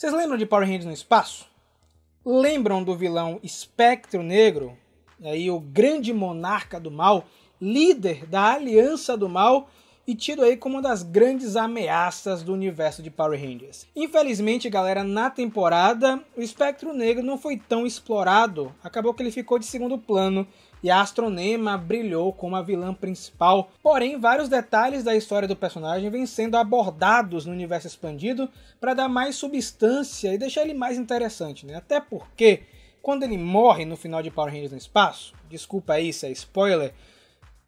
Vocês lembram de Power Rangers no espaço? Lembram do vilão Espectro Negro? É aí o grande monarca do mal, líder da Aliança do Mal e tido aí como uma das grandes ameaças do universo de Power Rangers. Infelizmente, galera, na temporada o Espectro Negro não foi tão explorado, acabou que ele ficou de segundo plano e a Astronema brilhou como a vilã principal. Porém, vários detalhes da história do personagem vêm sendo abordados no universo expandido para dar mais substância e deixar ele mais interessante, né? Até porque quando ele morre no final de Power Rangers no espaço, desculpa aí se é spoiler,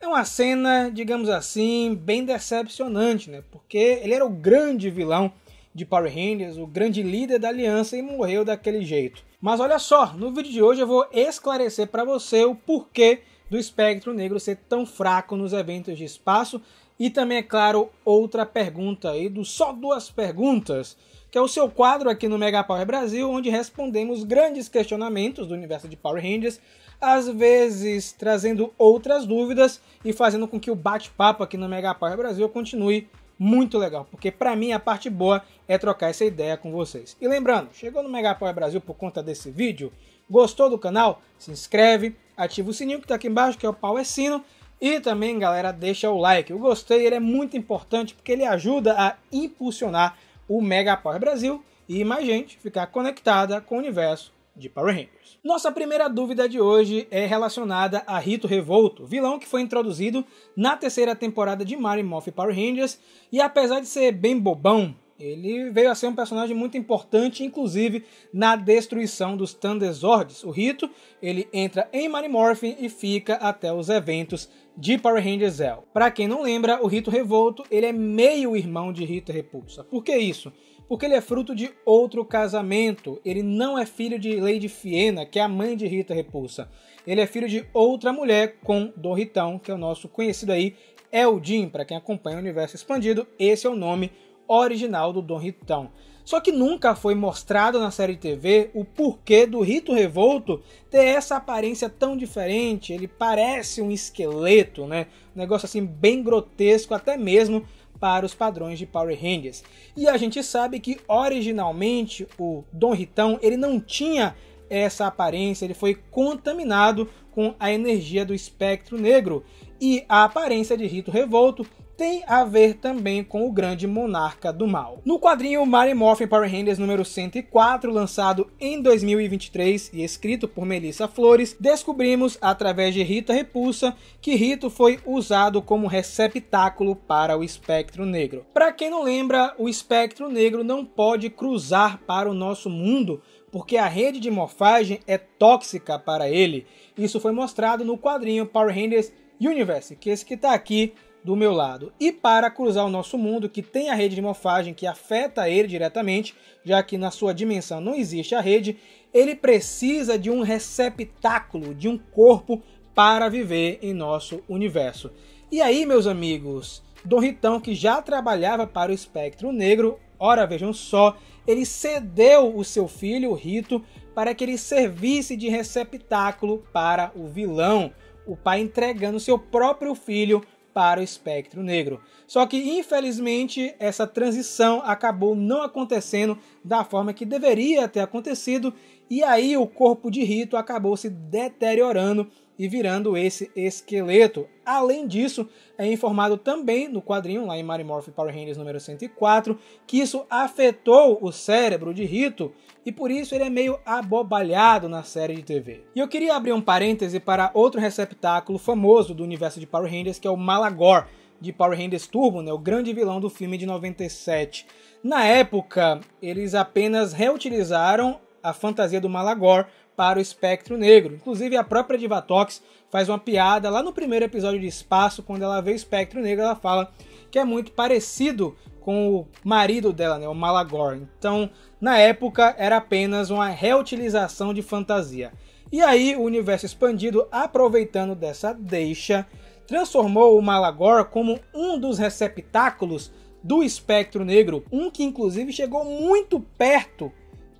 é uma cena, digamos assim, bem decepcionante, né? Porque ele era o grande vilão de Power Rangers, o grande líder da aliança e morreu daquele jeito. Mas olha só, no vídeo de hoje eu vou esclarecer para você o porquê do espectro negro ser tão fraco nos eventos de espaço e também, é claro, outra pergunta aí do Só Duas Perguntas, que é o seu quadro aqui no Mega Power Brasil, onde respondemos grandes questionamentos do universo de Power Rangers, às vezes trazendo outras dúvidas e fazendo com que o bate-papo aqui no Mega Power Brasil continue muito legal, porque para mim a parte boa é trocar essa ideia com vocês. E lembrando, chegou no Megapower Brasil por conta desse vídeo? Gostou do canal? Se inscreve, ativa o sininho que está aqui embaixo, que é o pau é sino. E também, galera, deixa o like. O gostei ele é muito importante porque ele ajuda a impulsionar o Megapower Brasil e mais gente ficar conectada com o universo de Power Rangers. Nossa primeira dúvida de hoje é relacionada a Rito Revolto, vilão que foi introduzido na terceira temporada de Mario Morph Power Rangers e apesar de ser bem bobão, ele veio a ser um personagem muito importante, inclusive na destruição dos Thunderzords. O Rito, ele entra em Manimorphin e fica até os eventos de Power Rangers Zell. Para quem não lembra, o Rito Revolto, ele é meio irmão de Rita Repulsa. Por que isso? Porque ele é fruto de outro casamento. Ele não é filho de Lady Fiena, que é a mãe de Rita Repulsa. Ele é filho de outra mulher com Dorritão, que é o nosso conhecido aí Eldin. Para quem acompanha o universo expandido, esse é o nome original do Don Ritão. Só que nunca foi mostrado na série TV o porquê do Rito Revolto ter essa aparência tão diferente. Ele parece um esqueleto, né? Um negócio assim bem grotesco, até mesmo para os padrões de Power Rangers. E a gente sabe que originalmente o Don Ritão ele não tinha essa aparência, ele foi contaminado com a energia do espectro negro. E a aparência de Rito Revolto tem a ver também com o grande monarca do mal. No quadrinho Mary Morphin Power Rangers número 104, lançado em 2023 e escrito por Melissa Flores, descobrimos através de Rita Repulsa que Rito foi usado como receptáculo para o espectro negro. Para quem não lembra, o espectro negro não pode cruzar para o nosso mundo porque a rede de morfagem é tóxica para ele. Isso foi mostrado no quadrinho Power Rangers Universe, que esse que está aqui do meu lado. E para cruzar o nosso mundo, que tem a rede de morfagem que afeta ele diretamente, já que na sua dimensão não existe a rede, ele precisa de um receptáculo, de um corpo para viver em nosso universo. E aí, meus amigos, Dom Ritão, que já trabalhava para o espectro negro, ora vejam só, ele cedeu o seu filho, o Rito, para que ele servisse de receptáculo para o vilão. O pai entregando seu próprio filho para o espectro negro. Só que, infelizmente, essa transição acabou não acontecendo da forma que deveria ter acontecido, e aí o corpo de rito acabou se deteriorando e virando esse esqueleto. Além disso, é informado também no quadrinho, lá em Mighty Morph Power Rangers número 104, que isso afetou o cérebro de Rito e por isso ele é meio abobalhado na série de TV. E eu queria abrir um parêntese para outro receptáculo famoso do universo de Power Rangers, que é o Malagor, de Power Rangers Turbo, né, o grande vilão do filme de 97. Na época, eles apenas reutilizaram a fantasia do Malagor para o espectro negro. Inclusive, a própria Divatox faz uma piada lá no primeiro episódio de Espaço, quando ela vê o espectro negro, ela fala que é muito parecido com o marido dela, né, o Malagor. Então, na época, era apenas uma reutilização de fantasia. E aí, o universo expandido, aproveitando dessa deixa, transformou o Malagor como um dos receptáculos do espectro negro, um que inclusive chegou muito perto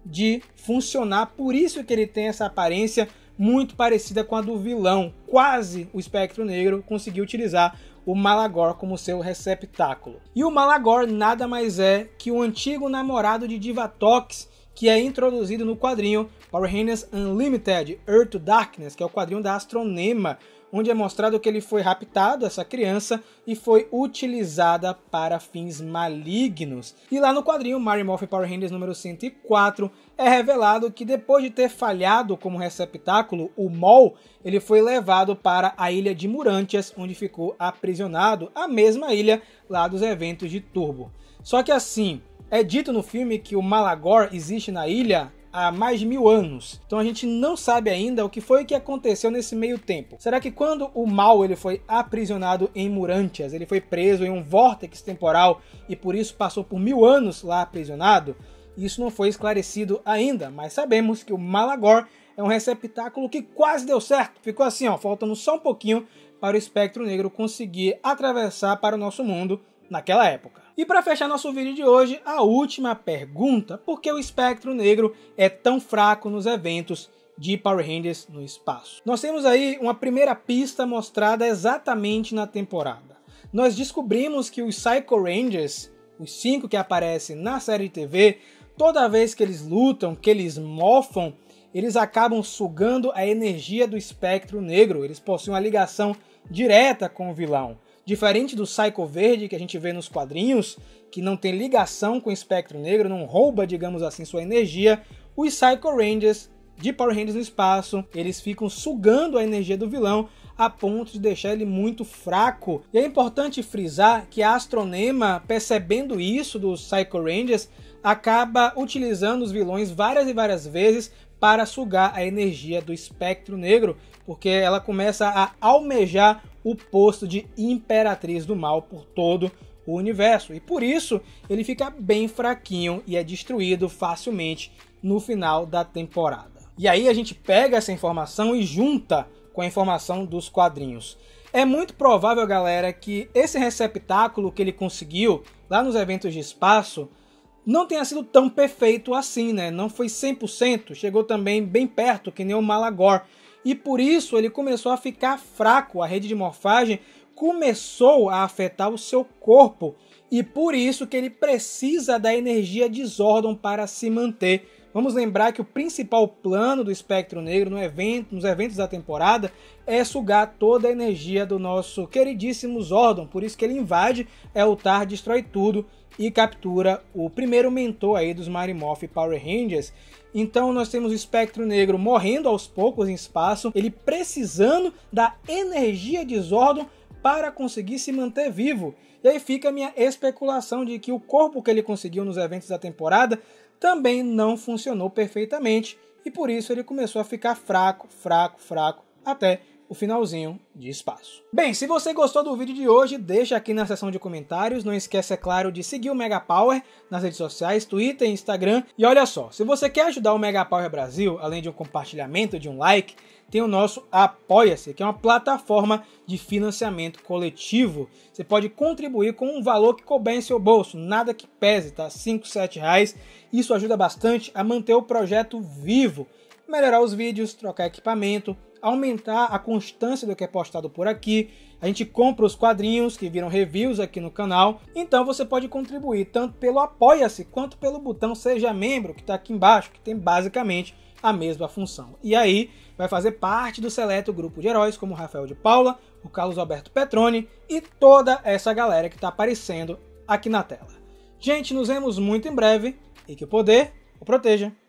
de funcionar. Por isso que ele tem essa aparência muito parecida com a do vilão. Quase o Espectro Negro conseguiu utilizar o Malagor como seu receptáculo. E o Malagor nada mais é que o antigo namorado de Divatox, que é introduzido no quadrinho Power Rangers Unlimited Earth to Darkness, que é o quadrinho da Astronema, onde é mostrado que ele foi raptado, essa criança, e foi utilizada para fins malignos. E lá no quadrinho Mario Morphin Power Rangers número 104 é revelado que depois de ter falhado como receptáculo, o Mol, ele foi levado para a ilha de Murantias, onde ficou aprisionado, a mesma ilha lá dos eventos de Turbo. Só que assim, é dito no filme que o Malagor existe na ilha há mais de mil anos. Então a gente não sabe ainda o que foi que aconteceu nesse meio tempo. Será que quando o mal ele foi aprisionado em Murantias, ele foi preso em um vórtice temporal e por isso passou por mil anos lá aprisionado? Isso não foi esclarecido ainda, mas sabemos que o Malagor é um receptáculo que quase deu certo. Ficou assim, ó, faltando só um pouquinho para o espectro negro conseguir atravessar para o nosso mundo naquela época. E para fechar nosso vídeo de hoje, a última pergunta: por que o espectro negro é tão fraco nos eventos de Power Rangers no espaço? Nós temos aí uma primeira pista mostrada exatamente na temporada. Nós descobrimos que os Psycho Rangers, os cinco que aparecem na série de TV, toda vez que eles lutam, que eles mofam, eles acabam sugando a energia do espectro negro, eles possuem uma ligação direta com o vilão. Diferente do Psycho Verde que a gente vê nos quadrinhos, que não tem ligação com o espectro negro, não rouba, digamos assim, sua energia, os Psycho Rangers de Power Rangers no espaço, eles ficam sugando a energia do vilão a ponto de deixar ele muito fraco. E é importante frisar que a Astronema, percebendo isso dos Psycho Rangers, acaba utilizando os vilões várias e várias vezes para sugar a energia do espectro negro, porque ela começa a almejar o posto de imperatriz do mal por todo o universo. E por isso ele fica bem fraquinho e é destruído facilmente no final da temporada. E aí a gente pega essa informação e junta com a informação dos quadrinhos. É muito provável, galera, que esse receptáculo que ele conseguiu lá nos eventos de espaço não tenha sido tão perfeito assim, né? Não foi 100%, chegou também bem perto, que nem o Malagor. E por isso ele começou a ficar fraco, a rede de morfagem começou a afetar o seu corpo. E por isso que ele precisa da energia de Zordon para se manter. Vamos lembrar que o principal plano do espectro negro no evento, nos eventos da temporada é sugar toda a energia do nosso queridíssimo Zordon, por isso que ele invade Eltar, é destrói tudo e captura o primeiro mentor aí dos Marimoth Power Rangers. Então nós temos o espectro negro morrendo aos poucos em espaço, ele precisando da energia de Zordon para conseguir se manter vivo. E aí fica a minha especulação de que o corpo que ele conseguiu nos eventos da temporada também não funcionou perfeitamente e por isso ele começou a ficar fraco, fraco, fraco até o finalzinho de espaço. Bem, se você gostou do vídeo de hoje, deixa aqui na seção de comentários. Não esquece é claro, de seguir o Mega Power nas redes sociais, Twitter e Instagram. E olha só, se você quer ajudar o Mega Power Brasil, além de um compartilhamento, de um like, tem o nosso Apoia-se, que é uma plataforma de financiamento coletivo. Você pode contribuir com um valor que couber em seu bolso, nada que pese, tá? 5, 7 reais. Isso ajuda bastante a manter o projeto vivo, melhorar os vídeos, trocar equipamento, aumentar a constância do que é postado por aqui. A gente compra os quadrinhos que viram reviews aqui no canal. Então você pode contribuir tanto pelo Apoia-se quanto pelo botão Seja Membro, que está aqui embaixo, que tem basicamente a mesma função. E aí vai fazer parte do seleto grupo de heróis como Rafael de Paula, o Carlos Alberto Petroni e toda essa galera que está aparecendo aqui na tela. Gente, nos vemos muito em breve e que o poder o proteja.